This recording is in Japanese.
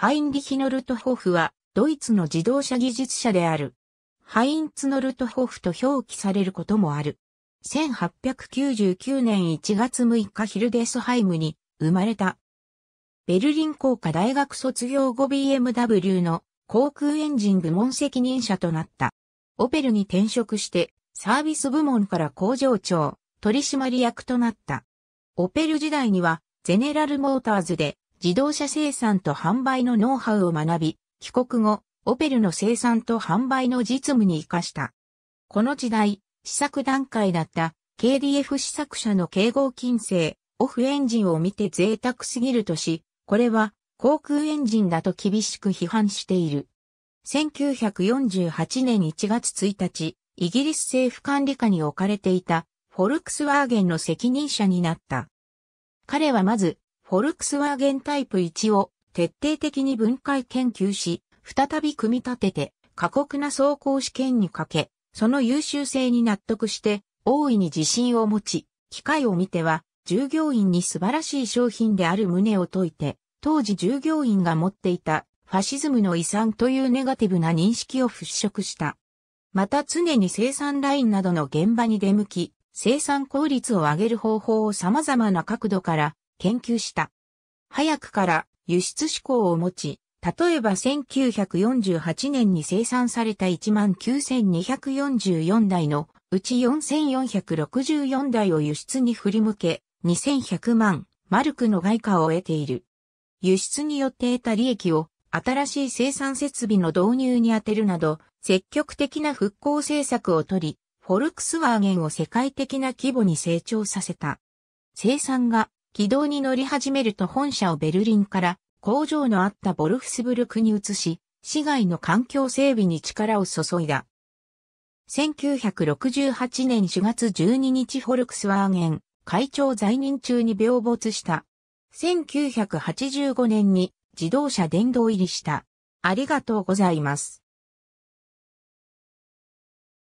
ハインリヒ・ノルトホフは、ドイツの自動車技術者である。ハインツ・ノルトホフと表記されることもある。1899年1月6日ヒルデスハイムに生まれた。ベルリン工科大学卒業後 BMW の航空エンジン部門責任者となった。オペルに転職してサービス部門から工場長、取締役となった。オペル時代にはゼネラルモーターズで自動車生産と販売のノウハウを学び、帰国後、オペルの生産と販売の実務に活かした。この時代、試作段階だった KDF 試作車の競合金星、オフエンジンを見て贅沢すぎるとし、これは航空エンジンだと厳しく批判している。1948年1月1日、イギリス政府管理下に置かれていたフォルクスワーゲンの責任者になった。彼はまずフォルクスワーゲンタイプ1を徹底的に分解研究し、再び組み立てて過酷な走行試験にかけ、その優秀性に納得して大いに自信を持ち、機械を見ては従業員に素晴らしい商品である旨を解いて、当時従業員が持っていたファシズムの遺産というネガティブな認識を払拭した。また常に生産ラインなどの現場に出向き、生産効率を上げる方法を様々な角度から研究した。早くから輸出志向を持ち、例えば1948年に生産された19,244台のうち4,464台を輸出に振り向け、2,100万マルクの外貨を得ている。輸出によって得た利益を新しい生産設備の導入に充てるなど、積極的な復興政策をとり、フォルクスワーゲンを世界的な規模に成長させた。生産が軌道に乗り始めると本社をベルリンから工場のあったボルフスブルクに移し、市外の環境整備に力を注いだ。1968年4月12日フォルクスワーゲン会長在任中に病没した。1985年に自動車電動入りした。ありがとうございます。